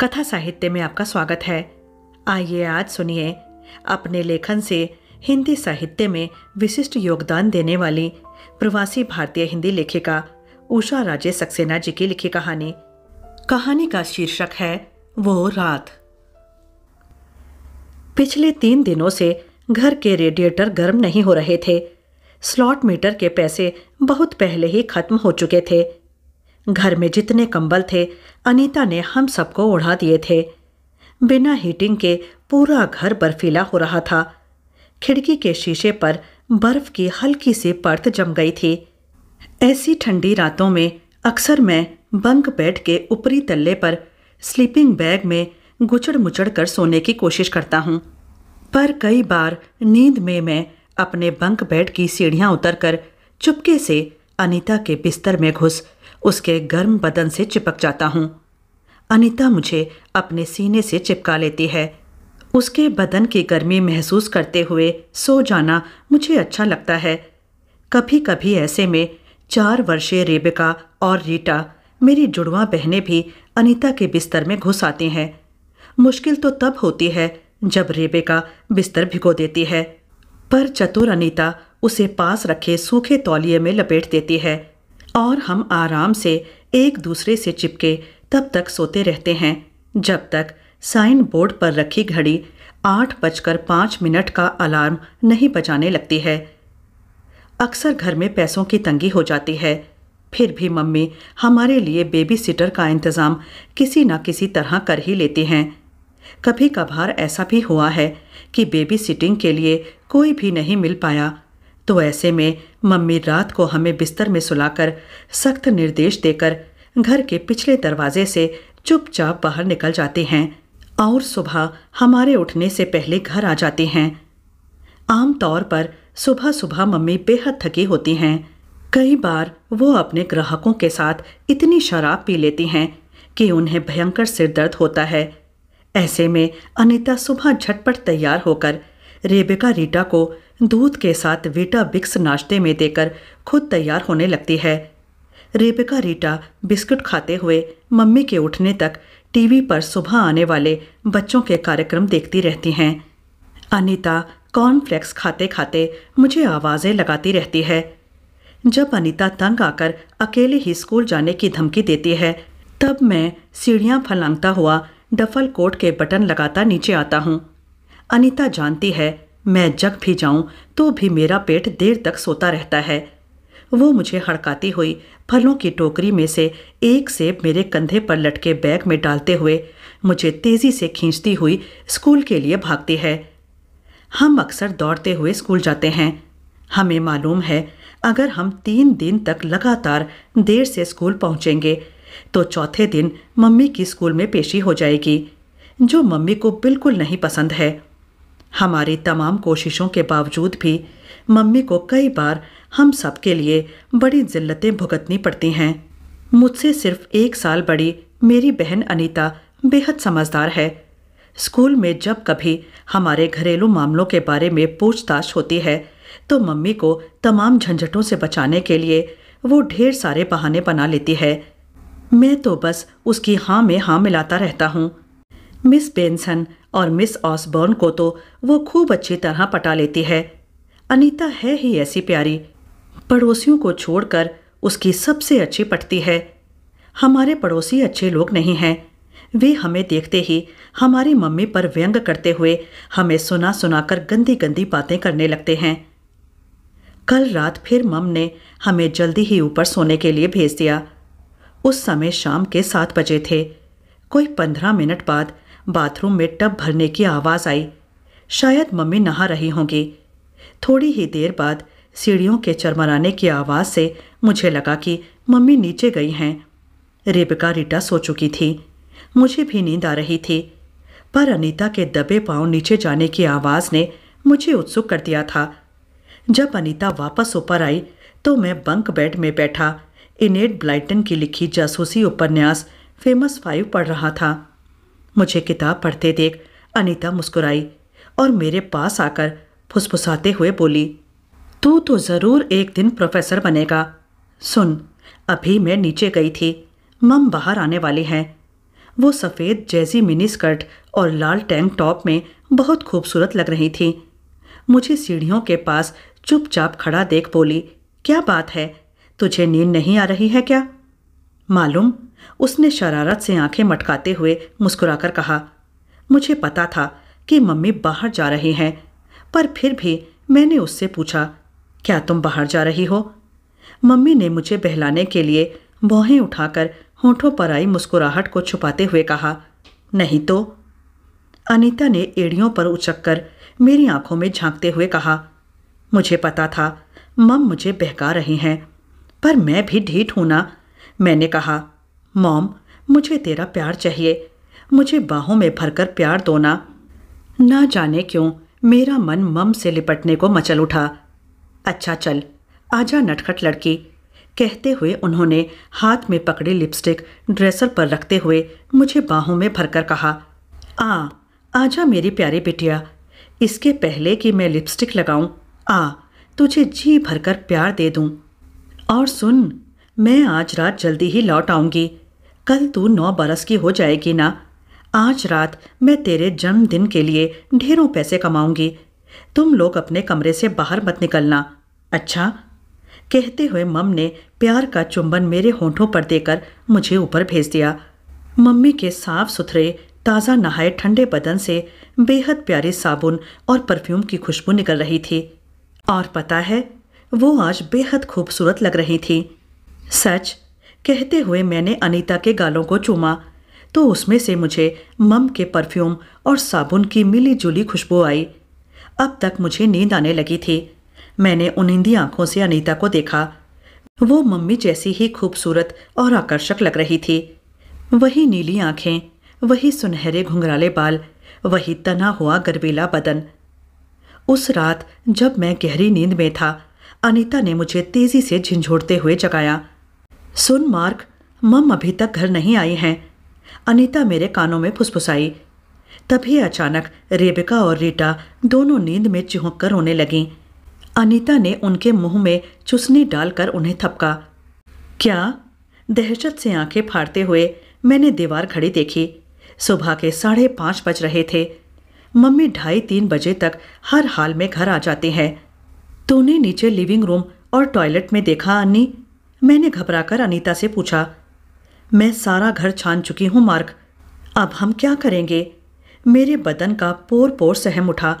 कथा साहित्य में आपका स्वागत है आइए आज सुनिए अपने लेखन से हिंदी साहित्य में विशिष्ट योगदान देने वाली प्रवासी भारतीय हिंदी लेखिका उषा राजे सक्सेना जी की लिखी कहानी कहानी का शीर्षक है वो रात पिछले तीन दिनों से घर के रेडिएटर गर्म नहीं हो रहे थे स्लॉट मीटर के पैसे बहुत पहले ही खत्म हो चुके थे घर में जितने कंबल थे अनीता ने हम सबको ओढ़ा दिए थे बिना हीटिंग के पूरा घर बर्फीला हो रहा था खिड़की के शीशे पर बर्फ की हल्की सी परत जम गई थी ऐसी ठंडी रातों में अक्सर मैं बंक बेड के ऊपरी तल्ले पर स्लीपिंग बैग में गुचड़ मुचड़ कर सोने की कोशिश करता हूँ पर कई बार नींद में मैं अपने बंक बेड की सीढ़ियाँ उतर कर चुपके से अनीता के बिस्तर में घुस उसके गर्म बदन से चिपक जाता हूँ अनिता मुझे अपने सीने से चिपका लेती है उसके बदन की गर्मी महसूस करते हुए सो जाना मुझे अच्छा लगता है कभी कभी ऐसे में चार वर्षीय रेबिका और रीटा मेरी जुड़वा बहनें भी अनिता के बिस्तर में घुस आती हैं मुश्किल तो तब होती है जब रेबिका बिस्तर भिगो देती है पर चतुर अनिता उसे पास रखे सूखे तौलिए में लपेट देती है और हम आराम से एक दूसरे से चिपके तब तक सोते रहते हैं जब तक साइन बोर्ड पर रखी घड़ी आठ बजकर पाँच मिनट का अलार्म नहीं बजाने लगती है अक्सर घर में पैसों की तंगी हो जाती है फिर भी मम्मी हमारे लिए बेबी सिटर का इंतज़ाम किसी न किसी तरह कर ही लेती हैं कभी कभार ऐसा भी हुआ है कि बेबी सिटिंग के लिए कोई भी नहीं मिल पाया तो ऐसे में मम्मी रात को हमें बिस्तर में सुलाकर सख्त निर्देश देकर घर के पिछले दरवाजे से चुपचाप बाहर निकल जाते हैं और सुबह हमारे उठने से पहले घर आ जाते हैं तौर पर सुबह सुबह मम्मी बेहद थकी होती हैं कई बार वो अपने ग्राहकों के साथ इतनी शराब पी लेती हैं कि उन्हें भयंकर सिरदर्द होता है ऐसे में अनिता सुबह झटपट तैयार होकर रेबिका रीटा को दूध के साथ वीटा बिक्स नाश्ते में देकर खुद तैयार होने लगती है रेबिका रीटा बिस्कुट खाते हुए मम्मी के उठने तक टीवी पर सुबह आने वाले बच्चों के कार्यक्रम देखती रहती हैं अनीता कॉर्नफ्लेक्स खाते खाते मुझे आवाज़ें लगाती रहती है जब अनीता तंग आकर अकेले ही स्कूल जाने की धमकी देती है तब मैं सीढ़ियाँ फलांगता हुआ डफल कोट के बटन लगाता नीचे आता हूँ अनिता जानती है मैं जग भी जाऊं तो भी मेरा पेट देर तक सोता रहता है वो मुझे हड़काती हुई फलों की टोकरी में से एक सेब मेरे कंधे पर लटके बैग में डालते हुए मुझे तेज़ी से खींचती हुई स्कूल के लिए भागती है हम अक्सर दौड़ते हुए स्कूल जाते हैं हमें मालूम है अगर हम तीन दिन तक लगातार देर से स्कूल पहुंचेंगे तो चौथे दिन मम्मी की स्कूल में पेशी हो जाएगी जो मम्मी को बिल्कुल नहीं पसंद है हमारी तमाम कोशिशों के बावजूद भी मम्मी को कई बार हम सब के लिए बड़ी जिल्लतें भुगतनी पड़ती हैं मुझसे सिर्फ एक साल बड़ी मेरी बहन अनीता बेहद समझदार है स्कूल में जब कभी हमारे घरेलू मामलों के बारे में पूछताछ होती है तो मम्मी को तमाम झंझटों से बचाने के लिए वो ढेर सारे बहाने बना लेती है मैं तो बस उसकी हाँ में हाँ मिलाता रहता हूँ मिस बेंसन और मिस ऑसबर्न को तो वो खूब अच्छी तरह पटा लेती है अनीता है ही ऐसी प्यारी पड़ोसियों को छोड़कर उसकी सबसे अच्छी पटती है हमारे पड़ोसी अच्छे लोग नहीं हैं वे हमें देखते ही हमारी मम्मी पर व्यंग करते हुए हमें सुना सुनाकर गंदी गंदी बातें करने लगते हैं कल रात फिर मम ने हमें जल्दी ही ऊपर सोने के लिए भेज दिया उस समय शाम के सात बजे थे कोई पंद्रह मिनट बाद बाथरूम में टब भरने की आवाज़ आई शायद मम्मी नहा रही होंगी थोड़ी ही देर बाद सीढ़ियों के चरमराने की आवाज़ से मुझे लगा कि मम्मी नीचे गई हैं रेबिका रीटा सो चुकी थी मुझे भी नींद आ रही थी पर अनीता के दबे पांव नीचे जाने की आवाज़ ने मुझे उत्सुक कर दिया था जब अनीता वापस ऊपर आई तो मैं बंक बेड में बैठा इनेट ब्लाइटन की लिखी जासूसी उपन्यास फेमस फाइव पढ़ रहा था मुझे किताब पढ़ते देख अनीता मुस्कुराई और मेरे पास आकर फुसफुसाते हुए बोली तू तो ज़रूर एक दिन प्रोफेसर बनेगा सुन अभी मैं नीचे गई थी मम बाहर आने वाली हैं वो सफ़ेद जैसी मिनी स्कर्ट और लाल टैंक टॉप में बहुत खूबसूरत लग रही थी मुझे सीढ़ियों के पास चुपचाप खड़ा देख बोली क्या बात है तुझे नींद नहीं आ रही है क्या मालूम उसने शरारत से आंखें मटकाते हुए मुस्कुराकर कहा मुझे पता था कि मम्मी बाहर जा रहे हैं पर फिर भी मैंने उससे पूछा क्या तुम बाहर जा रही हो मम्मी ने मुझे बहलाने के लिए भौहें उठाकर होठों पर आई मुस्कुराहट को छुपाते हुए कहा नहीं तो अनीता ने एड़ियों पर उचक कर मेरी आंखों में झांकते हुए कहा मुझे पता था मम मुझे बहका रहे हैं पर मैं भी ढीठ हूं ना मैंने कहा मॉम मुझे तेरा प्यार चाहिए मुझे बाहों में भरकर प्यार दो ना ना जाने क्यों मेरा मन मम से लिपटने को मचल उठा अच्छा चल आजा नटखट लड़की कहते हुए उन्होंने हाथ में पकड़ी लिपस्टिक ड्रेसर पर रखते हुए मुझे बाहों में भरकर कहा आ आजा मेरी प्यारी बिटिया इसके पहले कि मैं लिपस्टिक लगाऊं आ तुझे जी भरकर प्यार दे दूं और सुन मैं आज रात जल्दी ही लौट आऊँगी कल तू नौ बरस की हो जाएगी ना आज रात मैं तेरे जन्मदिन के लिए ढेरों पैसे कमाऊंगी तुम लोग अपने कमरे से बाहर मत निकलना अच्छा कहते हुए मम ने प्यार का चुंबन मेरे होंठों पर देकर मुझे ऊपर भेज दिया मम्मी के साफ सुथरे ताज़ा नहाए ठंडे बदन से बेहद प्यारे साबुन और परफ्यूम की खुशबू निकल रही थी और पता है वो आज बेहद खूबसूरत लग रही थी सच कहते हुए मैंने अनीता के गालों को चूमा तो उसमें से मुझे मम के परफ्यूम और साबुन की मिली जुली खुशबू आई अब तक मुझे नींद आने लगी थी मैंने हिंदी आंखों से अनीता को देखा वो मम्मी जैसी ही खूबसूरत और आकर्षक लग रही थी वही नीली आंखें वही सुनहरे घुंघराले बाल वही तना हुआ गर्वीला बदन उस रात जब मैं गहरी नींद में था अनीता ने मुझे तेजी से झिझोड़ते हुए जगाया सुन मार्क मम अभी तक घर नहीं आई हैं अनीता मेरे कानों में फुसफुसाई तभी अचानक रेबिका और रीटा दोनों नींद में चूहक कर रोने लगीं अनीता ने उनके मुंह में चुसनी डालकर उन्हें थपका क्या दहशत से आंखें फाड़ते हुए मैंने दीवार खड़ी देखी सुबह के साढ़े पाँच बज रहे थे मम्मी ढाई तीन बजे तक हर हाल में घर आ जाते हैं तूने नीचे लिविंग रूम और टॉयलेट में देखा अन्नी मैंने घबराकर अनीता से पूछा मैं सारा घर छान चुकी हूं मार्क अब हम क्या करेंगे मेरे बदन का पोर पोर सहम उठा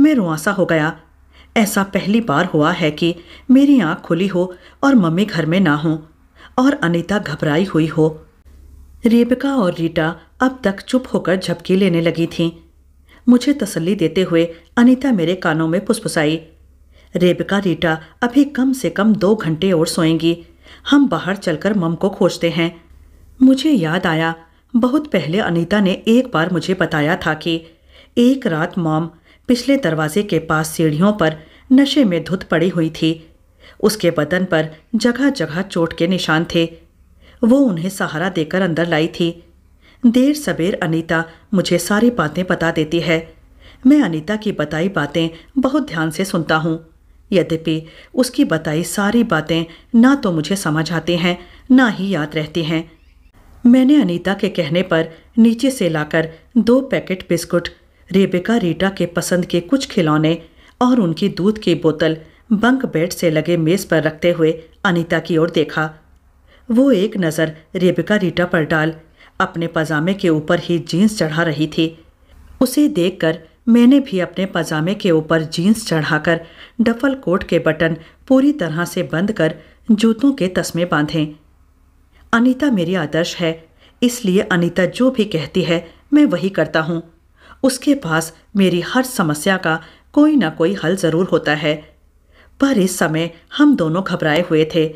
मैं रुआसा हो गया ऐसा पहली बार हुआ है कि मेरी आंख खुली हो और मम्मी घर में ना हो और अनीता घबराई हुई हो रेबिका और रीटा अब तक चुप होकर झपकी लेने लगी थीं मुझे तसल्ली देते हुए अनीता मेरे कानों में पुसपुसाई रेबिका रीटा अभी कम से कम दो घंटे और सोएंगी हम बाहर चलकर मम को खोजते हैं मुझे याद आया बहुत पहले अनीता ने एक बार मुझे बताया था कि एक रात मॉम पिछले दरवाजे के पास सीढ़ियों पर नशे में धुत पड़ी हुई थी उसके बदन पर जगह जगह चोट के निशान थे वो उन्हें सहारा देकर अंदर लाई थी देर सवेर अनीता मुझे सारी बातें बता देती है मैं अनीता की बताई बातें बहुत ध्यान से सुनता हूँ यद्यपि उसकी बताई सारी बातें ना तो मुझे समझ आती हैं ना ही याद रहती हैं मैंने अनीता के कहने पर नीचे से लाकर दो पैकेट बिस्कुट रेबिका रीटा के पसंद के कुछ खिलौने और उनकी दूध की बोतल बंक बेड से लगे मेज़ पर रखते हुए अनीता की ओर देखा वो एक नज़र रेबिका रीटा पर डाल अपने पजामे के ऊपर ही जीन्स चढ़ा रही थी उसे देखकर मैंने भी अपने पजामे के ऊपर जीन्स चढ़ाकर डफल कोट के बटन पूरी तरह से बंद कर जूतों के तस्मे बांधे अनीता मेरी आदर्श है इसलिए अनीता जो भी कहती है मैं वही करता हूँ उसके पास मेरी हर समस्या का कोई ना कोई हल ज़रूर होता है पर इस समय हम दोनों घबराए हुए थे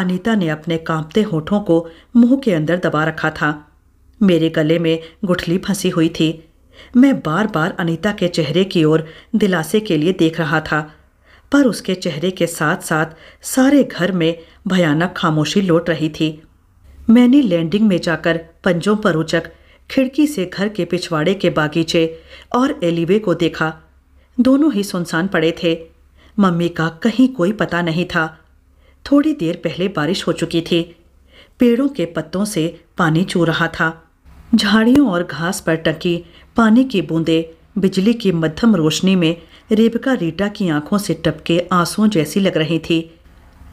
अनीता ने अपने कांपते होठों को मुंह के अंदर दबा रखा था मेरे गले में गुठली फंसी हुई थी मैं बार बार अनीता के चेहरे की ओर दिलासे के लिए देख रहा था पर उसके चेहरे के साथ साथ सारे घर में भयानक खामोशी लौट रही थी मैंने लैंडिंग में जाकर पंजों पर उचक खिड़की से घर के पिछवाड़े के बागीचे और एलिवे को देखा दोनों ही सुनसान पड़े थे मम्मी का कहीं कोई पता नहीं था थोड़ी देर पहले बारिश हो चुकी थी पेड़ों के पत्तों से पानी चू रहा था झाड़ियों और घास पर टकी पानी की बूंदें बिजली की मध्यम रोशनी में रेबका रीटा की आंखों से टपके आंसुओं जैसी लग रही थी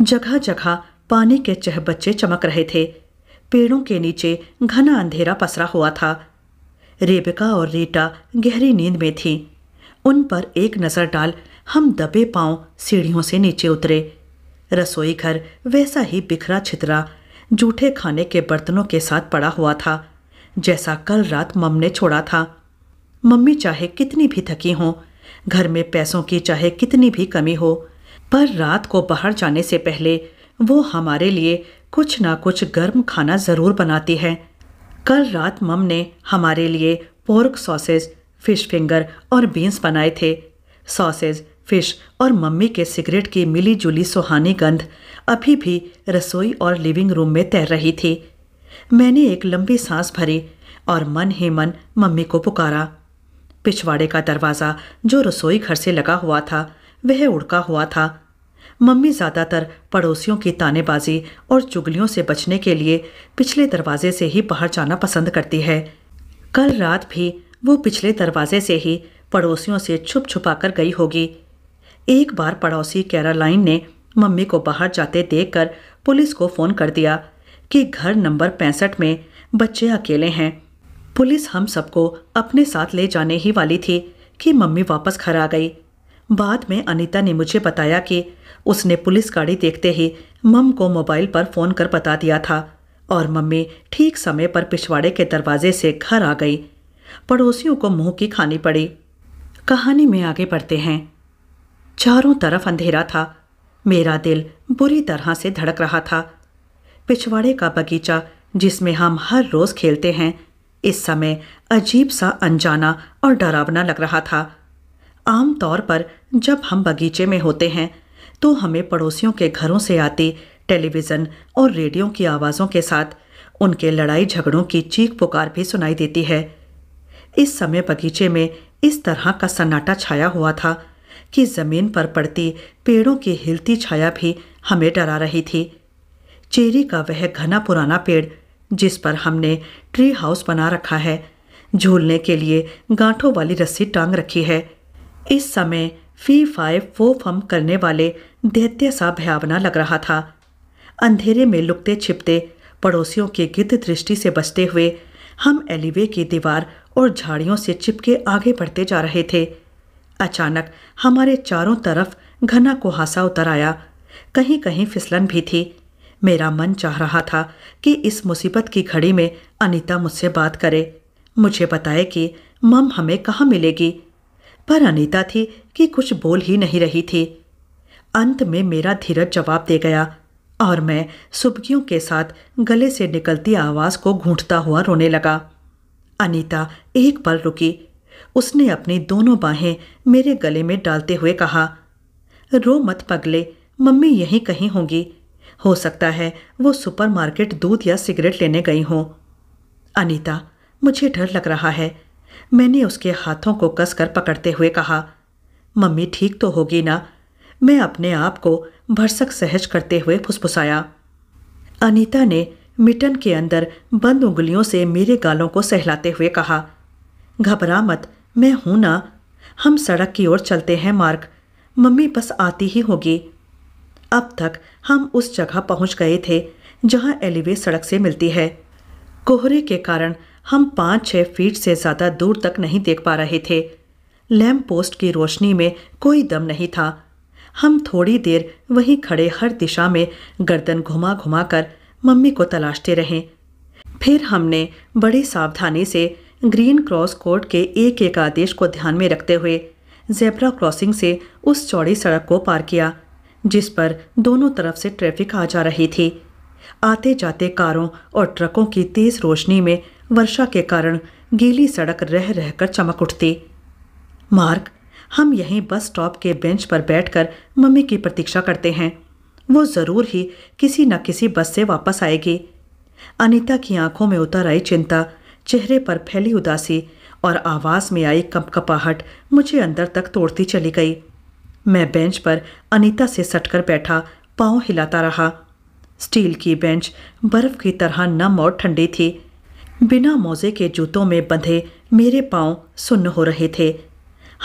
जगह जगह पानी के चहबच्चे चमक रहे थे पेड़ों के नीचे घना अंधेरा पसरा हुआ था रेबका और रीटा गहरी नींद में थीं उन पर एक नज़र डाल हम दबे पांव सीढ़ियों से नीचे उतरे रसोई घर वैसा ही बिखरा छितरा जूठे खाने के बर्तनों के साथ पड़ा हुआ था जैसा कल रात मम ने छोड़ा था मम्मी चाहे कितनी भी थकी हों घर में पैसों की चाहे कितनी भी कमी हो पर रात को बाहर जाने से पहले वो हमारे लिए कुछ ना कुछ गर्म खाना ज़रूर बनाती है कल रात मम ने हमारे लिए पोर्क सॉसेज फ़िश फिंगर और बीन्स बनाए थे सॉसेज फिश और मम्मी के सिगरेट की मिली जुली सुहानी गंध अभी भी रसोई और लिविंग रूम में तैर रही थी मैंने एक लंबी सांस भरी और मन ही मन मम्मी को पुकारा पिछवाड़े का दरवाज़ा जो रसोई घर से लगा हुआ था वह उड़का हुआ था मम्मी ज़्यादातर पड़ोसियों की तानेबाजी और चुगलियों से बचने के लिए पिछले दरवाजे से ही बाहर जाना पसंद करती है कल रात भी वो पिछले दरवाजे से ही पड़ोसियों से छुप छुपा कर गई होगी एक बार पड़ोसी कैरालाइन ने मम्मी को बाहर जाते देखकर पुलिस को फ़ोन कर दिया कि घर नंबर पैंसठ में बच्चे अकेले हैं पुलिस हम सबको अपने साथ ले जाने ही वाली थी कि मम्मी वापस घर आ गई बाद में अनीता ने मुझे बताया कि उसने पुलिस गाड़ी देखते ही मम को मोबाइल पर फ़ोन कर बता दिया था और मम्मी ठीक समय पर पिछवाड़े के दरवाजे से घर आ गई पड़ोसियों को मुंह की खानी पड़ी कहानी में आगे बढ़ते हैं चारों तरफ अंधेरा था मेरा दिल बुरी तरह से धड़क रहा था पिछवाड़े का बगीचा जिसमें हम हर रोज़ खेलते हैं इस समय अजीब सा अनजाना और डरावना लग रहा था आमतौर पर जब हम बगीचे में होते हैं तो हमें पड़ोसियों के घरों से आती टेलीविज़न और रेडियो की आवाज़ों के साथ उनके लड़ाई झगड़ों की चीख पुकार भी सुनाई देती है इस समय बगीचे में इस तरह का सन्नाटा छाया हुआ था कि ज़मीन पर पड़ती पेड़ों की हिलती छाया भी हमें डरा रही थी चेरी का वह घना पुराना पेड़ जिस पर हमने ट्री हाउस बना रखा है झूलने के लिए गांठों वाली रस्सी टांग रखी है इस समय फी फाइव फो फम करने वाले दैत्य सा भयावना लग रहा था अंधेरे में लुकते छिपते पड़ोसियों के गिद्ध दृष्टि से बचते हुए हम एलिवे की दीवार और झाड़ियों से चिपके आगे बढ़ते जा रहे थे अचानक हमारे चारों तरफ घना कुहासा उतर आया कहीं कहीं फिसलन भी थी मेरा मन चाह रहा था कि इस मुसीबत की घड़ी में अनीता मुझसे बात करे मुझे बताए कि मम हमें कहाँ मिलेगी पर अनीता थी कि कुछ बोल ही नहीं रही थी अंत में मेरा धीरज जवाब दे गया और मैं सुबकियों के साथ गले से निकलती आवाज़ को घूंटता हुआ रोने लगा अनीता एक पल रुकी उसने अपनी दोनों बाहें मेरे गले में डालते हुए कहा रो मत पगले मम्मी यहीं कहीं होंगी हो सकता है वो सुपरमार्केट दूध या सिगरेट लेने गई हों अनीता मुझे डर लग रहा है मैंने उसके हाथों को कसकर पकड़ते हुए कहा मम्मी ठीक तो होगी ना मैं अपने आप को भरसक सहज करते हुए फुसफुसाया अनीता ने मिटन के अंदर बंद उंगलियों से मेरे गालों को सहलाते हुए कहा घबरा मत मैं हूं ना हम सड़क की ओर चलते हैं मार्क मम्मी बस आती ही होगी अब तक हम उस जगह पहुंच गए थे जहां एलिवे सड़क से मिलती है कोहरे के कारण हम पाँच छः फीट से ज़्यादा दूर तक नहीं देख पा रहे थे लैम्प पोस्ट की रोशनी में कोई दम नहीं था हम थोड़ी देर वहीं खड़े हर दिशा में गर्दन घुमा घुमा कर मम्मी को तलाशते रहे फिर हमने बड़ी सावधानी से ग्रीन क्रॉस कोर्ट के एक एक आदेश को ध्यान में रखते हुए जेब्रा क्रॉसिंग से उस चौड़ी सड़क को पार किया जिस पर दोनों तरफ से ट्रैफिक आ जा रही थी आते जाते कारों और ट्रकों की तेज रोशनी में वर्षा के कारण गीली सड़क रह रहकर चमक उठती मार्क हम यहीं बस स्टॉप के बेंच पर बैठकर मम्मी की प्रतीक्षा करते हैं वो ज़रूर ही किसी न किसी बस से वापस आएगी अनिता की आंखों में उतर आई चिंता चेहरे पर फैली उदासी और आवाज़ में आई कपकपाहट मुझे अंदर तक तोड़ती चली गई मैं बेंच पर अनीता से सटकर बैठा पाँव हिलाता रहा स्टील की बेंच बर्फ की तरह नम और ठंडी थी बिना मोजे के जूतों में बंधे मेरे पाँव सुन्न हो रहे थे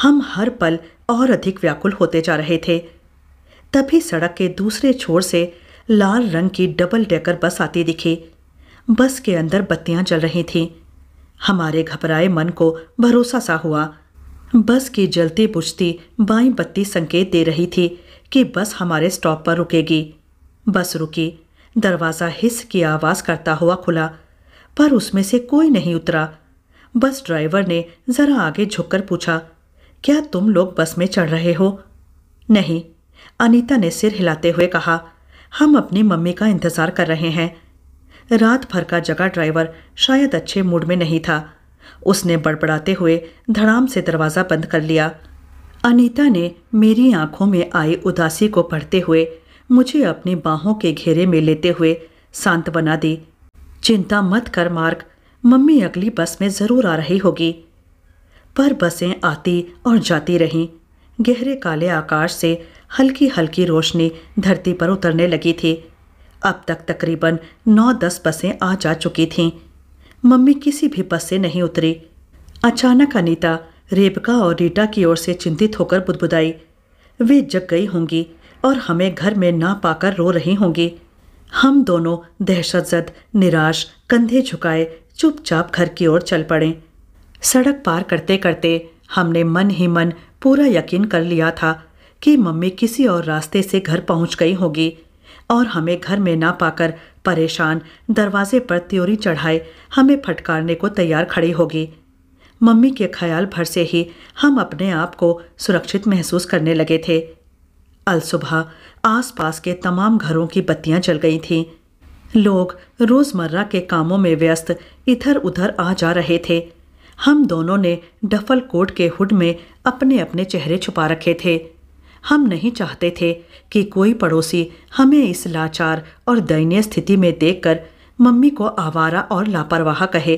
हम हर पल और अधिक व्याकुल होते जा रहे थे तभी सड़क के दूसरे छोर से लाल रंग की डबल डेकर बस आती दिखी बस के अंदर बत्तियां जल रही थीं हमारे घबराए मन को भरोसा सा हुआ बस के जलते बुझती बाई बत्ती संकेत दे रही थी कि बस हमारे स्टॉप पर रुकेगी बस रुकी दरवाज़ा हिस की आवाज़ करता हुआ खुला पर उसमें से कोई नहीं उतरा बस ड्राइवर ने ज़रा आगे झुककर पूछा क्या तुम लोग बस में चढ़ रहे हो नहीं अनीता ने सिर हिलाते हुए कहा हम अपनी मम्मी का इंतज़ार कर रहे हैं रात भर का जगह ड्राइवर शायद अच्छे मूड में नहीं था उसने बड़बड़ाते हुए धड़ाम से दरवाज़ा बंद कर लिया अनीता ने मेरी आंखों में आई उदासी को पढ़ते हुए मुझे अपनी बाहों के घेरे में लेते हुए शांत बना दी चिंता मत कर मार्क मम्मी अगली बस में ज़रूर आ रही होगी पर बसें आती और जाती रहीं गहरे काले आकाश से हल्की हल्की रोशनी धरती पर उतरने लगी थी अब तक तकरीबन नौ दस बसें आ जा चुकी थीं मम्मी किसी भी बस से नहीं उतरी अचानक अनीता रेबका और रीटा की ओर से चिंतित होकर बुदबुदाई वे जग गई होंगी और हमें घर में ना पाकर रो रही होंगी हम दोनों दहशतजद निराश कंधे झुकाए चुपचाप घर की ओर चल पड़े सड़क पार करते करते हमने मन ही मन पूरा यकीन कर लिया था कि मम्मी किसी और रास्ते से घर पहुंच गई होगी और हमें घर में ना पाकर परेशान दरवाजे पर त्योरी चढ़ाए हमें फटकारने को तैयार खड़ी होगी मम्मी के ख्याल भर से ही हम अपने आप को सुरक्षित महसूस करने लगे थे अल सुबह आसपास के तमाम घरों की बत्तियां जल गई थीं लोग रोज़मर्रा के कामों में व्यस्त इधर उधर आ जा रहे थे हम दोनों ने डफल कोट के हुड में अपने अपने चेहरे छुपा रखे थे हम नहीं चाहते थे कि कोई पड़ोसी हमें इस लाचार और दयनीय स्थिति में देखकर मम्मी को आवारा और लापरवाह कहे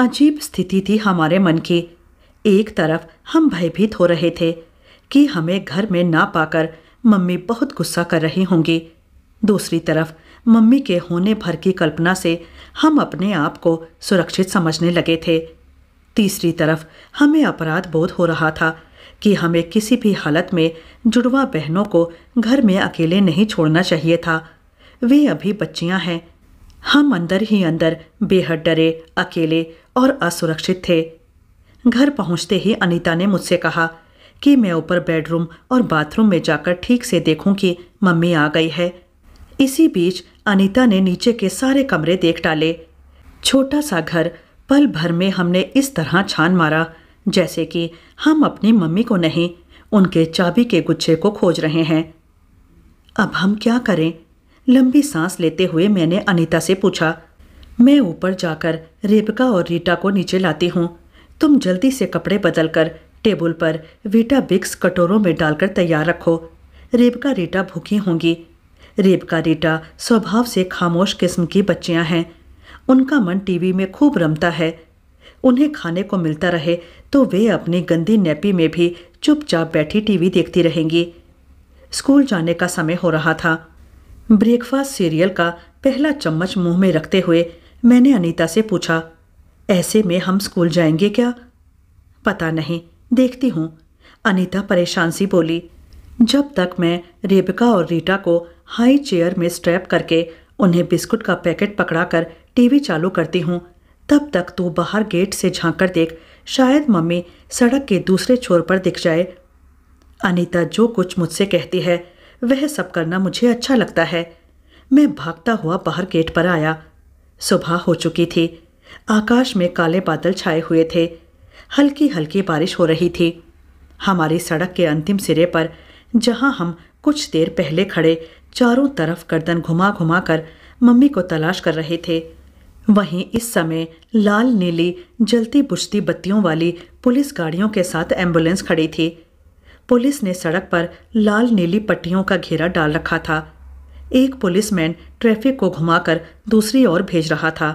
अजीब स्थिति थी हमारे मन की एक तरफ हम भयभीत हो रहे थे कि हमें घर में ना पाकर मम्मी बहुत गुस्सा कर रही होंगी दूसरी तरफ मम्मी के होने भर की कल्पना से हम अपने आप को सुरक्षित समझने लगे थे तीसरी तरफ हमें अपराध बोध हो रहा था कि हमें किसी भी हालत में जुड़वा बहनों को घर में अकेले नहीं छोड़ना चाहिए था वे अभी बच्चियां हैं हम अंदर ही अंदर बेहद डरे अकेले और असुरक्षित थे घर पहुंचते ही अनीता ने मुझसे कहा कि मैं ऊपर बेडरूम और बाथरूम में जाकर ठीक से देखूं कि मम्मी आ गई है इसी बीच अनीता ने नीचे के सारे कमरे देख डाले छोटा सा घर पल भर में हमने इस तरह छान मारा जैसे कि हम अपनी मम्मी को नहीं उनके चाबी के गुच्छे को खोज रहे हैं अब हम क्या करें लंबी सांस लेते हुए मैंने अनीता से पूछा मैं ऊपर जाकर रेबका और रीटा को नीचे लाती हूँ तुम जल्दी से कपड़े बदल कर टेबल पर वीटा बिक्स कटोरों में डालकर तैयार रखो रेबका रीटा भूखी होंगी रेबका रीटा स्वभाव से खामोश किस्म की बच्चियां हैं उनका मन टीवी में खूब रमता है उन्हें खाने को मिलता रहे तो वे अपनी गंदी नेपी में भी चुपचाप बैठी टीवी देखती रहेंगी स्कूल जाने का समय हो रहा था ब्रेकफास्ट सीरियल का पहला चम्मच मुंह में रखते हुए मैंने अनीता से पूछा ऐसे में हम स्कूल जाएंगे क्या पता नहीं देखती हूँ अनीता परेशान सी बोली जब तक मैं रेबिका और रीटा को हाई चेयर में स्ट्रैप करके उन्हें बिस्कुट का पैकेट पकड़ाकर टीवी चालू करती हूँ तब तक तू बाहर गेट से झांक कर देख शायद मम्मी सड़क के दूसरे छोर पर दिख जाए अनीता जो कुछ मुझसे कहती है वह सब करना मुझे अच्छा लगता है मैं भागता हुआ बाहर गेट पर आया सुबह हो चुकी थी आकाश में काले बादल छाए हुए थे हल्की हल्की बारिश हो रही थी हमारी सड़क के अंतिम सिरे पर जहां हम कुछ देर पहले खड़े चारों तरफ गर्दन घुमा घुमा कर मम्मी को तलाश कर रहे थे वहीं इस समय लाल नीली जलती बुझती बत्तियों वाली पुलिस गाड़ियों के साथ एम्बुलेंस खड़ी थी पुलिस ने सड़क पर लाल नीली पट्टियों का घेरा डाल रखा था एक पुलिसमैन ट्रैफिक को घुमाकर दूसरी ओर भेज रहा था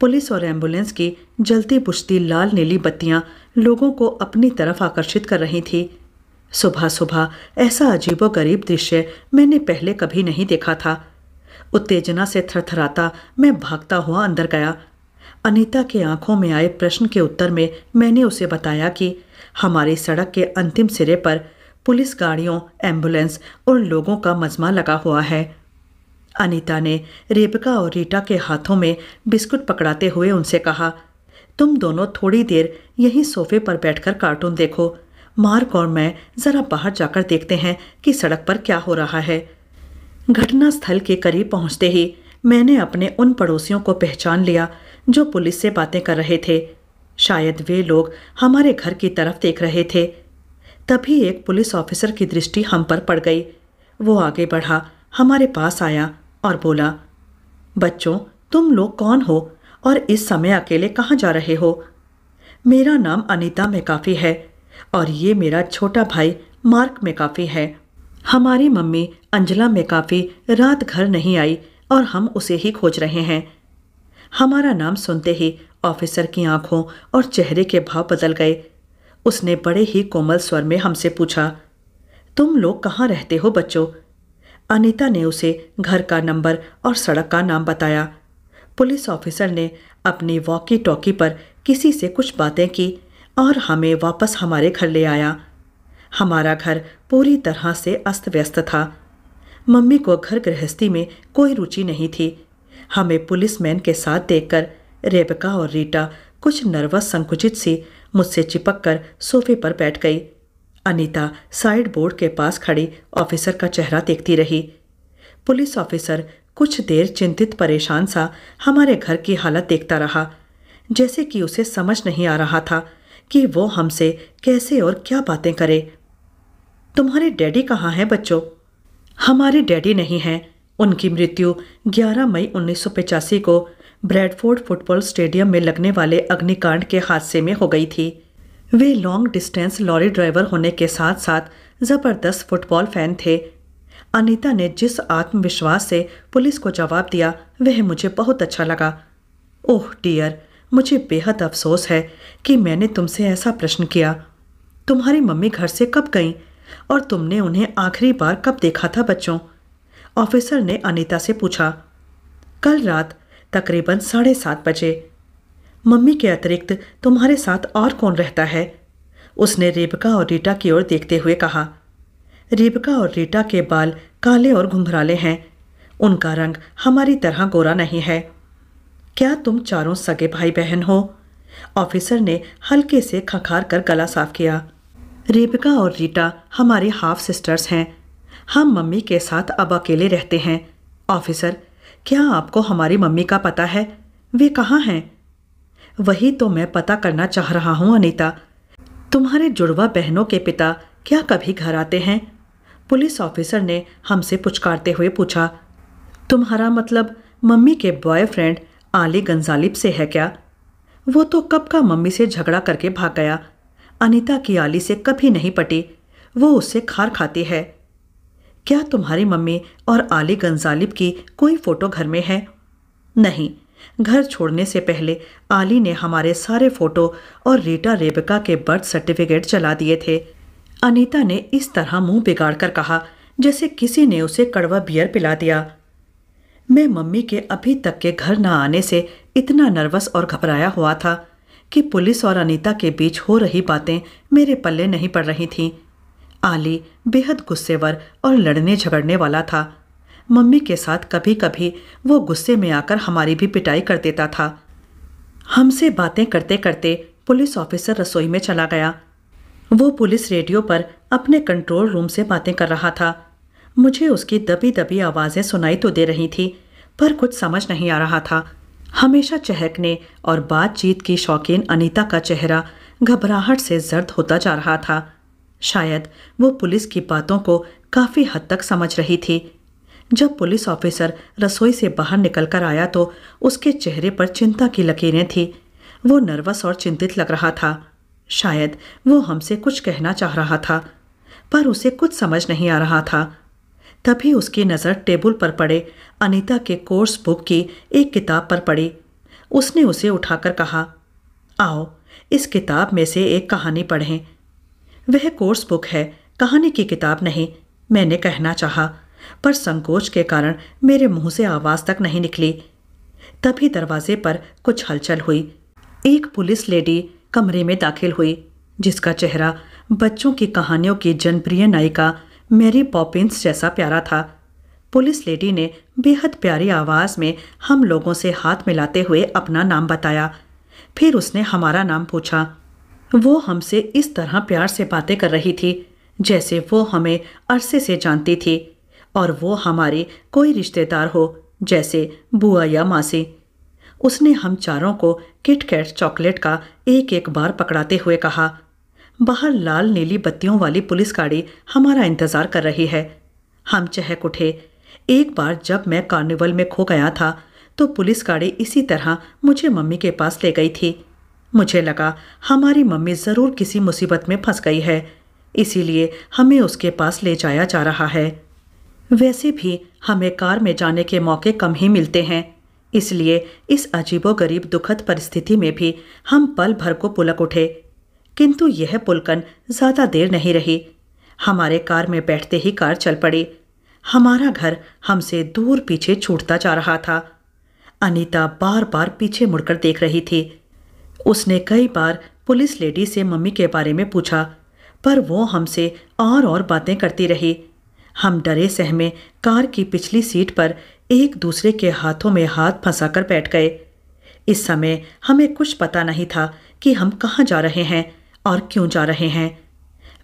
पुलिस और एम्बुलेंस की जलती बुझती लाल नीली बत्तियां लोगों को अपनी तरफ आकर्षित कर रही थी सुबह सुबह ऐसा अजीबो गरीब दृश्य मैंने पहले कभी नहीं देखा था उत्तेजना से थरथराता मैं भागता हुआ अंदर गया अनीता के आंखों में आए प्रश्न के उत्तर में मैंने उसे बताया कि हमारी सड़क के अंतिम सिरे पर पुलिस गाड़ियों एम्बुलेंस और लोगों का मजमा लगा हुआ है अनीता ने रेबका और रीटा के हाथों में बिस्कुट पकड़ाते हुए उनसे कहा तुम दोनों थोड़ी देर यहीं सोफे पर बैठकर कार्टून देखो मार्क और मैं ज़रा बाहर जाकर देखते हैं कि सड़क पर क्या हो रहा है घटनास्थल के करीब पहुंचते ही मैंने अपने उन पड़ोसियों को पहचान लिया जो पुलिस से बातें कर रहे थे शायद वे लोग हमारे घर की तरफ देख रहे थे तभी एक पुलिस ऑफिसर की दृष्टि हम पर पड़ गई वो आगे बढ़ा हमारे पास आया और बोला बच्चों तुम लोग कौन हो और इस समय अकेले कहाँ जा रहे हो मेरा नाम अनीता में काफ़ी है और ये मेरा छोटा भाई मार्क में काफ़ी है हमारी मम्मी अंजला में काफ़ी रात घर नहीं आई और हम उसे ही खोज रहे हैं हमारा नाम सुनते ही ऑफिसर की आंखों और चेहरे के भाव बदल गए उसने बड़े ही कोमल स्वर में हमसे पूछा तुम लोग कहाँ रहते हो बच्चों अनीता ने उसे घर का नंबर और सड़क का नाम बताया पुलिस ऑफिसर ने अपनी वॉकी टॉकी पर किसी से कुछ बातें की और हमें वापस हमारे घर ले आया हमारा घर पूरी तरह से अस्त व्यस्त था मम्मी को घर गृहस्थी में कोई रुचि नहीं थी हमें पुलिसमैन के साथ देखकर रेबका और रीटा कुछ नर्वस संकुचित सी मुझसे चिपक कर सोफे पर बैठ गई अनीता साइड बोर्ड के पास खड़ी ऑफिसर का चेहरा देखती रही पुलिस ऑफिसर कुछ देर चिंतित परेशान सा हमारे घर की हालत देखता रहा जैसे कि उसे समझ नहीं आ रहा था कि वो हमसे कैसे और क्या बातें करे तुम्हारे डैडी कहाँ हैं बच्चों हमारे डैडी नहीं हैं उनकी मृत्यु 11 मई उन्नीस को ब्रैडफोर्ड फुटबॉल स्टेडियम में लगने वाले अग्निकांड के हादसे में हो गई थी वे लॉन्ग डिस्टेंस लॉरी ड्राइवर होने के साथ साथ ज़बरदस्त फुटबॉल फैन थे अनीता ने जिस आत्मविश्वास से पुलिस को जवाब दिया वह मुझे बहुत अच्छा लगा ओह डियर मुझे बेहद अफसोस है कि मैंने तुमसे ऐसा प्रश्न किया तुम्हारी मम्मी घर से कब गई और तुमने उन्हें आखिरी बार कब देखा था बच्चों ऑफिसर ने अनीता से पूछा कल रात तकरीबन साढ़े सात बजे मम्मी के अतिरिक्त तुम्हारे साथ और कौन रहता है उसने रेबका और रीटा की ओर देखते हुए कहा रेबका और रीटा के बाल काले और घुंघराले हैं उनका रंग हमारी तरह गोरा नहीं है क्या तुम चारों सगे भाई बहन हो ऑफिसर ने हल्के से खखार कर गला साफ किया रेबिका और रीटा हमारे हाफ सिस्टर्स हैं हम मम्मी के साथ अब अकेले रहते हैं ऑफिसर क्या आपको हमारी मम्मी का पता है वे कहाँ हैं वही तो मैं पता करना चाह रहा हूँ अनीता तुम्हारे जुड़वा बहनों के पिता क्या कभी घर आते हैं पुलिस ऑफिसर ने हमसे पुचकारते हुए पूछा तुम्हारा मतलब मम्मी के बॉयफ्रेंड आली गंजालिब से है क्या वो तो कब का मम्मी से झगड़ा करके भाग गया अनिता की आली से कभी नहीं पटी वो उससे खार खाती है क्या तुम्हारी मम्मी और आली गंजालिब की कोई फ़ोटो घर में है नहीं घर छोड़ने से पहले आली ने हमारे सारे फ़ोटो और रीटा रेबिका के बर्थ सर्टिफिकेट चला दिए थे अनीता ने इस तरह मुंह बिगाड़ कर कहा जैसे किसी ने उसे कड़वा बियर पिला दिया मैं मम्मी के अभी तक के घर न आने से इतना नर्वस और घबराया हुआ था कि पुलिस और अनीता के बीच हो रही बातें मेरे पल्ले नहीं पड़ रही थीं आली बेहद गुस्सेवर और लड़ने झगड़ने वाला था मम्मी के साथ कभी कभी वो गुस्से में आकर हमारी भी पिटाई कर देता था हमसे बातें करते करते पुलिस ऑफिसर रसोई में चला गया वो पुलिस रेडियो पर अपने कंट्रोल रूम से बातें कर रहा था मुझे उसकी दबी दबी आवाज़ें सुनाई तो दे रही थी पर कुछ समझ नहीं आ रहा था हमेशा चहकने और बातचीत की शौकीन अनीता का चेहरा घबराहट से जर्द होता जा रहा था शायद वो पुलिस की बातों को काफ़ी हद तक समझ रही थी जब पुलिस ऑफिसर रसोई से बाहर निकलकर आया तो उसके चेहरे पर चिंता की लकीरें थीं वो नर्वस और चिंतित लग रहा था शायद वो हमसे कुछ कहना चाह रहा था पर उसे कुछ समझ नहीं आ रहा था तभी उसकी नज़र टेबल पर पड़े अनीता के कोर्स बुक की एक किताब पर पड़ी उसने उसे उठाकर कहा आओ इस किताब में से एक कहानी पढ़ें वह कोर्स बुक है कहानी की किताब नहीं मैंने कहना चाहा पर संकोच के कारण मेरे मुंह से आवाज़ तक नहीं निकली तभी दरवाजे पर कुछ हलचल हुई एक पुलिस लेडी कमरे में दाखिल हुई जिसका चेहरा बच्चों की कहानियों की जनप्रिय नायिका मेरी पॉपिंस जैसा प्यारा था पुलिस लेडी ने बेहद प्यारी आवाज़ में हम लोगों से हाथ मिलाते हुए अपना नाम बताया फिर उसने हमारा नाम पूछा वो हमसे इस तरह प्यार से बातें कर रही थी जैसे वो हमें अरसे से जानती थी और वो हमारी कोई रिश्तेदार हो जैसे बुआ या मासी उसने हम चारों को किटकैट चॉकलेट का एक एक बार पकड़ाते हुए कहा बाहर लाल नीली बत्तियों वाली पुलिस गाड़ी हमारा इंतज़ार कर रही है हम चहक उठे एक बार जब मैं कार्निवल में खो गया था तो पुलिस गाड़ी इसी तरह मुझे मम्मी के पास ले गई थी मुझे लगा हमारी मम्मी ज़रूर किसी मुसीबत में फंस गई है इसीलिए हमें उसके पास ले जाया जा रहा है वैसे भी हमें कार में जाने के मौके कम ही मिलते हैं इसलिए इस अजीबो गरीब दुखद परिस्थिति में भी हम पल भर को पुलक उठे किंतु यह पुलकन ज़्यादा देर नहीं रही हमारे कार में बैठते ही कार चल पड़ी हमारा घर हमसे दूर पीछे छूटता जा रहा था अनीता बार बार पीछे मुड़कर देख रही थी उसने कई बार पुलिस लेडी से मम्मी के बारे में पूछा पर वो हमसे और और बातें करती रही हम डरे सहमे कार की पिछली सीट पर एक दूसरे के हाथों में हाथ फंसा कर बैठ गए इस समय हमें कुछ पता नहीं था कि हम कहाँ जा रहे हैं और क्यों जा रहे हैं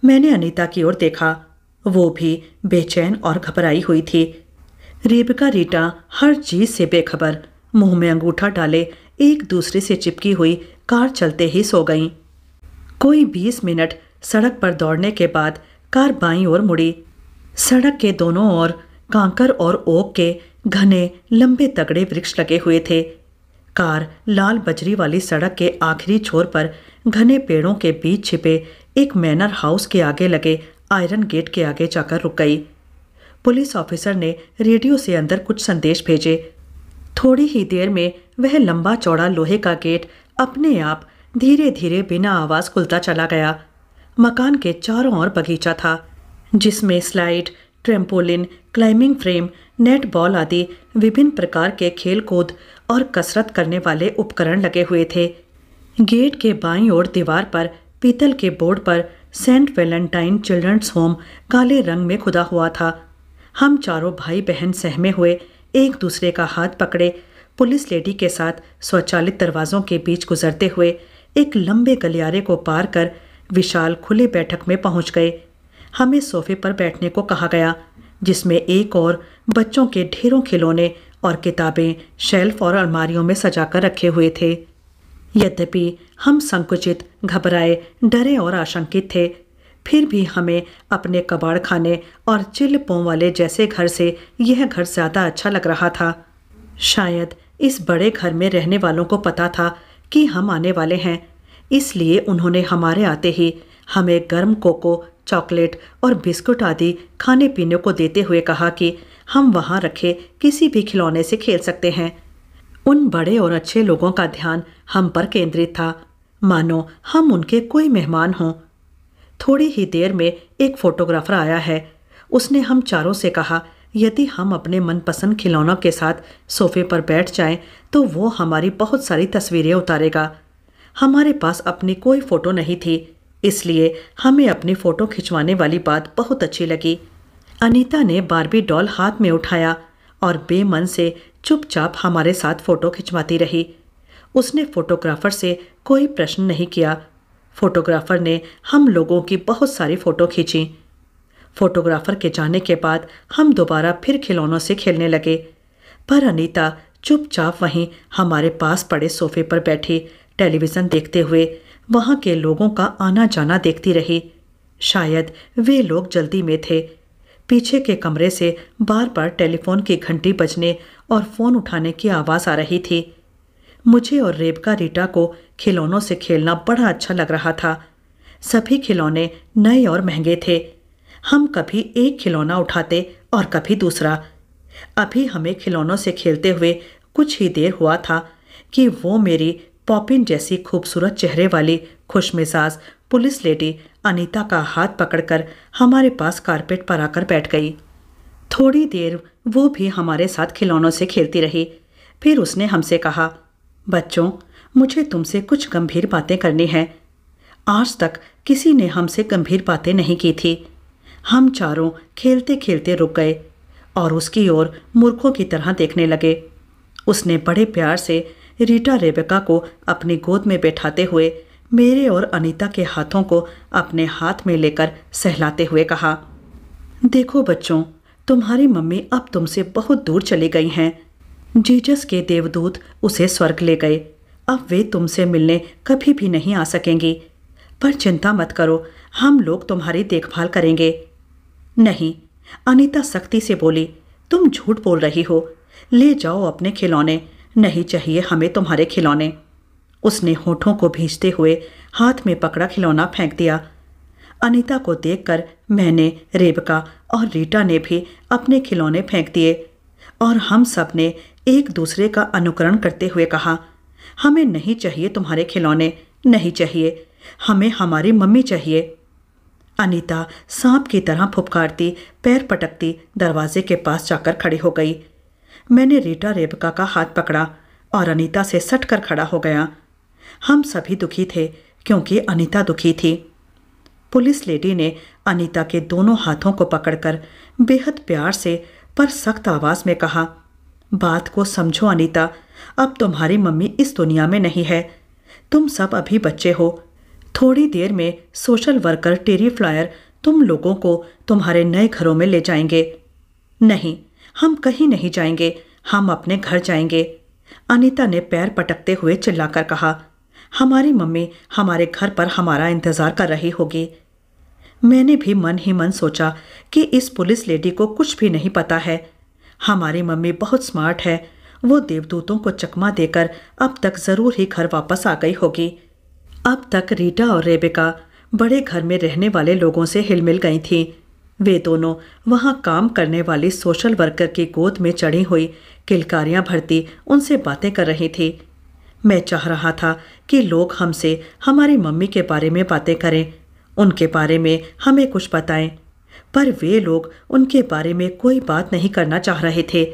मैंने अनीता की ओर देखा वो भी बेचैन और घबराई हुई थी रेबिका रीटा हर चीज से बेखबर मुंह में अंगूठा डाले एक दूसरे से चिपकी हुई कार चलते ही सो गईं। कोई बीस मिनट सड़क पर दौड़ने के बाद कार बाईं ओर मुड़ी सड़क के दोनों ओर कांकर और ओक के घने लंबे तगड़े वृक्ष लगे हुए थे कार लाल बजरी वाली सड़क के आखिरी छोर पर घने पेड़ों के बीच छिपे एक मैनर हाउस के आगे लगे आयरन गेट के आगे जाकर रुक गई पुलिस ऑफिसर ने रेडियो से अंदर कुछ संदेश भेजे थोड़ी ही देर में वह लंबा चौड़ा लोहे का गेट अपने आप धीरे धीरे बिना आवाज खुलता चला गया मकान के चारों ओर बगीचा था जिसमें slide trampoline climbing frame netball आदि विभिन्न प्रकार के खेल कूद और कसरत करने वाले उपकरण लगे हुए थे गेट के बाईं ओर दीवार पर पीतल के बोर्ड पर सेंट वेलेंटाइन चिल्ड्रंस होम काले रंग में खुदा हुआ था हम चारों भाई बहन सहमे हुए एक दूसरे का हाथ पकड़े पुलिस लेडी के साथ स्वचालित दरवाज़ों के बीच गुजरते हुए एक लंबे गलियारे को पार कर विशाल खुले बैठक में पहुंच गए हमें सोफे पर बैठने को कहा गया जिसमें एक और बच्चों के ढेरों खिलौने और किताबें शेल्फ और अलमारियों में सजा कर रखे हुए थे यद्यपि हम संकुचित घबराए डरे और आशंकित थे फिर भी हमें अपने कबाड़ खाने और पों वाले जैसे घर से यह घर ज़्यादा अच्छा लग रहा था शायद इस बड़े घर में रहने वालों को पता था कि हम आने वाले हैं इसलिए उन्होंने हमारे आते ही हमें गर्म कोको चॉकलेट और बिस्कुट आदि खाने पीने को देते हुए कहा कि हम वहाँ रखे किसी भी खिलौने से खेल सकते हैं उन बड़े और अच्छे लोगों का ध्यान हम पर केंद्रित था मानो हम उनके कोई मेहमान हों थोड़ी ही देर में एक फोटोग्राफर आया है उसने हम चारों से कहा यदि हम अपने मनपसंद खिलौनों के साथ सोफे पर बैठ जाएं तो वो हमारी बहुत सारी तस्वीरें उतारेगा हमारे पास अपनी कोई फ़ोटो नहीं थी इसलिए हमें अपनी फ़ोटो खिंचवाने वाली बात बहुत अच्छी लगी अनीता ने बारबी डॉल हाथ में उठाया और बेमन से चुपचाप हमारे साथ फोटो खिंचवाती रही उसने फोटोग्राफर से कोई प्रश्न नहीं किया फोटोग्राफर ने हम लोगों की बहुत सारी फ़ोटो खींची फोटोग्राफर के जाने के बाद हम दोबारा फिर खिलौनों से खेलने लगे पर अनीता चुपचाप वहीं हमारे पास पड़े सोफे पर बैठी टेलीविज़न देखते हुए वहाँ के लोगों का आना जाना देखती रही शायद वे लोग जल्दी में थे पीछे के कमरे से बार बार टेलीफोन की घंटी बजने और फ़ोन उठाने की आवाज़ आ रही थी मुझे और रेबका रीटा को खिलौनों से खेलना बड़ा अच्छा लग रहा था सभी खिलौने नए और महंगे थे हम कभी एक खिलौना उठाते और कभी दूसरा अभी हमें खिलौनों से खेलते हुए कुछ ही देर हुआ था कि वो मेरी पॉपिन जैसी खूबसूरत चेहरे वाली खुशमिजाज पुलिस लेडी अनीता का हाथ पकड़कर हमारे पास कारपेट पर आकर बैठ गई थोड़ी देर वो भी हमारे साथ खिलौनों से खेलती रही फिर उसने हमसे कहा बच्चों मुझे तुमसे कुछ गंभीर बातें करनी हैं आज तक किसी ने हमसे गंभीर बातें नहीं की थी हम चारों खेलते खेलते रुक गए और उसकी ओर मूर्खों की तरह देखने लगे उसने बड़े प्यार से रीटा रेबिका को अपनी गोद में बैठाते हुए मेरे और अनीता के हाथों को अपने हाथ में लेकर सहलाते हुए कहा देखो बच्चों तुम्हारी मम्मी अब तुमसे बहुत दूर चली गई हैं जीजस के देवदूत उसे स्वर्ग ले गए अब वे तुमसे मिलने कभी भी नहीं आ सकेंगी पर चिंता मत करो हम लोग तुम्हारी देखभाल करेंगे नहीं अनीता सख्ती से बोली तुम झूठ बोल रही हो ले जाओ अपने खिलौने नहीं चाहिए हमें तुम्हारे खिलौने उसने होठों को भींचते हुए हाथ में पकड़ा खिलौना फेंक दिया अनिता को देखकर मैंने रेबका और रीटा ने भी अपने खिलौने फेंक दिए और हम सब ने एक दूसरे का अनुकरण करते हुए कहा हमें नहीं चाहिए तुम्हारे खिलौने नहीं चाहिए हमें हमारी मम्मी चाहिए अनीता सांप की तरह फुपकारती पैर पटकती दरवाजे के पास जाकर खड़ी हो गई मैंने रीटा रेबका का हाथ पकड़ा और अनीता से सट कर खड़ा हो गया हम सभी दुखी थे क्योंकि अनीता दुखी थी पुलिस लेडी ने अनीता के दोनों हाथों को पकड़कर बेहद प्यार से पर सख्त आवाज में कहा बात को समझो अनीता अब तुम्हारी मम्मी इस दुनिया में नहीं है तुम सब अभी बच्चे हो थोड़ी देर में सोशल वर्कर टेरी फ्लायर तुम लोगों को तुम्हारे नए घरों में ले जाएंगे नहीं हम कहीं नहीं जाएंगे हम अपने घर जाएंगे अनीता ने पैर पटकते हुए चिल्लाकर कहा हमारी मम्मी हमारे घर पर हमारा इंतज़ार कर रही होगी मैंने भी मन ही मन सोचा कि इस पुलिस लेडी को कुछ भी नहीं पता है हमारी मम्मी बहुत स्मार्ट है वो देवदूतों को चकमा देकर अब तक ज़रूर ही घर वापस आ गई होगी अब तक रीटा और रेबिका बड़े घर में रहने वाले लोगों से हिलमिल गई थीं वे दोनों वहाँ काम करने वाली सोशल वर्कर की गोद में चढ़ी हुई किलकारियाँ भरती उनसे बातें कर रही थी मैं चाह रहा था कि लोग हमसे हमारी मम्मी के बारे में बातें करें उनके बारे में हमें कुछ बताएं पर वे लोग उनके बारे में कोई बात नहीं करना चाह रहे थे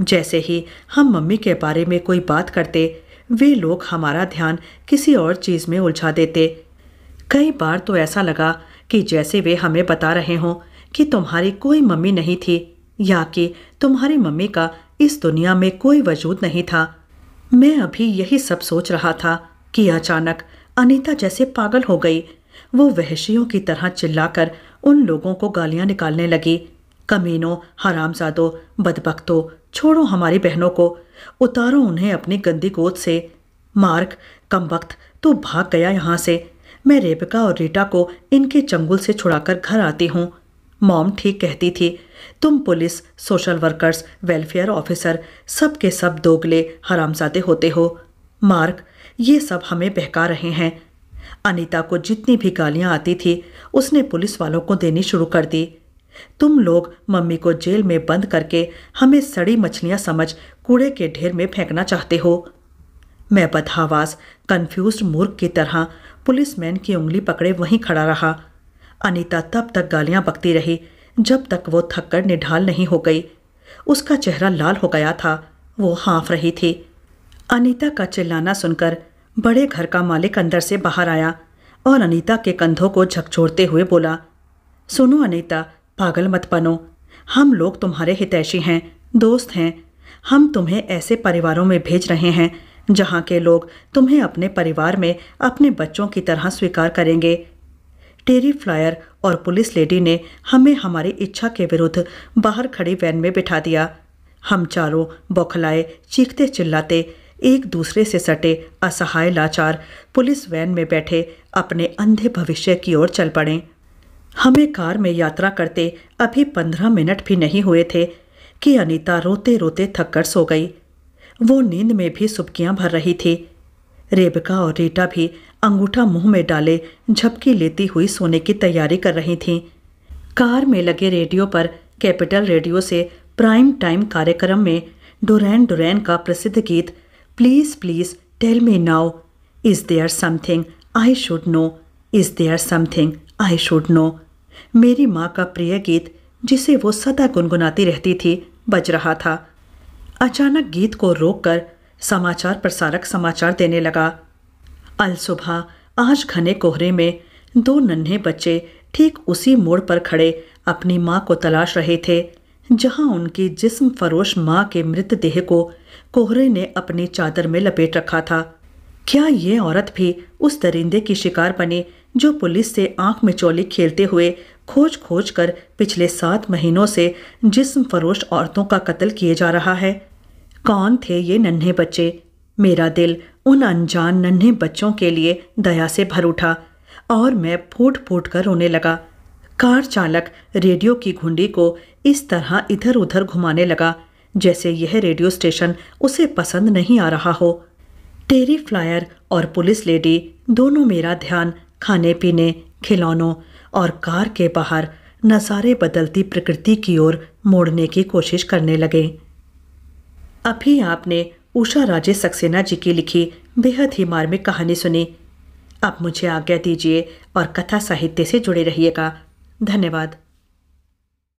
जैसे ही हम मम्मी के बारे में कोई बात करते वे लोग हमारा ध्यान किसी और चीज़ में उलझा देते कई बार तो ऐसा लगा कि जैसे वे हमें बता रहे हों कि तुम्हारी कोई मम्मी नहीं थी या कि तुम्हारी मम्मी का इस दुनिया में कोई वजूद नहीं था मैं अभी यही सब सोच रहा था कि अचानक अनीता जैसे पागल हो गई वो वहशियों की तरह चिल्लाकर उन लोगों को गालियां निकालने लगी कमीनों हरामजादों बदबकतों छोड़ो हमारी बहनों को उतारो उन्हें अपनी गंदी गोद से मार्क कम वक्त तो भाग गया यहाँ से मैं रेबिका और रीटा को इनके चंगुल से छुड़ाकर घर आती हूँ मॉम ठीक कहती थी तुम police social workers welfare officer सब के सब दोगले हरामजादे होते हो मार्क ये सब हमें बहका रहे हैं अनीता को जितनी भी गालियाँ आती थी उसने पुलिस वालों को देनी शुरू कर दी तुम लोग मम्मी को जेल में बंद करके हमें सड़ी मछलियाँ समझ कूड़े के ढेर में फेंकना चाहते हो मैं बदहावास कन्फ्यूज मूर्ख की तरह पुलिसमैन की उंगली पकड़े वहीं खड़ा रहा अनीता तब तक गालियां बकती रही जब तक वो थककर निढाल नहीं हो गई उसका चेहरा लाल हो गया था वो हाँफ रही थी अनीता का चिल्लाना सुनकर बड़े घर का मालिक अंदर से बाहर आया और अनीता के कंधों को झकझोड़ते हुए बोला सुनो अनीता पागल मत बनो हम लोग तुम्हारे हितैषी हैं दोस्त हैं हम तुम्हें ऐसे परिवारों में भेज रहे हैं जहाँ के लोग तुम्हें अपने परिवार में अपने बच्चों की तरह स्वीकार करेंगे टेरी फ्लायर और पुलिस लेडी ने हमें हमारी इच्छा के विरुद्ध बाहर खड़ी वैन में बिठा दिया हम चारों बौखलाए चीखते चिल्लाते एक दूसरे से सटे असहाय लाचार पुलिस वैन में बैठे अपने अंधे भविष्य की ओर चल पड़े हमें कार में यात्रा करते अभी पंद्रह मिनट भी नहीं हुए थे कि अनीता रोते रोते थक कर सो गई वो नींद में भी सुबकियां भर रही थी रेबका और रीटा भी अंगूठा मुंह में डाले झपकी लेती हुई सोने की तैयारी कर रही थीं कार में लगे रेडियो पर कैपिटल रेडियो से प्राइम टाइम कार्यक्रम में डोरेन डोरेन का प्रसिद्ध गीत please please tell me now is there something I should know is there something I should know मेरी माँ का प्रिय गीत जिसे वो सदा गुनगुनाती रहती थी बज रहा था अचानक गीत को रोककर समाचार प्रसारक समाचार देने लगा अलसुबह आज घने कोहरे में दो नन्हे बच्चे ठीक उसी मोड़ पर खड़े अपनी माँ को तलाश रहे थे जहाँ उनकी जिस्म फरोश माँ के मृतदेह को कोहरे ने अपनी चादर में लपेट रखा था क्या ये औरत भी उस दरिंदे की शिकार बनी जो पुलिस से आंख में चोली खेलते हुए खोज खोज कर पिछले सात महीनों से जिस्म फरोश औरतों का कत्ल किए जा रहा है कौन थे ये नन्हे बच्चे मेरा दिल उन अनजान नन्हे बच्चों के लिए दया से भर उठा और मैं फूट फूट कर रोने लगा कार चालक रेडियो की घुंडी को इस तरह इधर उधर घुमाने लगा जैसे यह रेडियो स्टेशन उसे पसंद नहीं आ रहा हो टेरी फ्लायर और पुलिस लेडी दोनों मेरा ध्यान खाने पीने खिलौनों और कार के बाहर नज़ारे बदलती प्रकृति की ओर मोड़ने की कोशिश करने लगे अभी आपने उषा राजे सक्सेना जी की लिखी बेहद ही मार्मिक कहानी सुनी अब मुझे आज्ञा दीजिए और कथा साहित्य से जुड़े रहिएगा धन्यवाद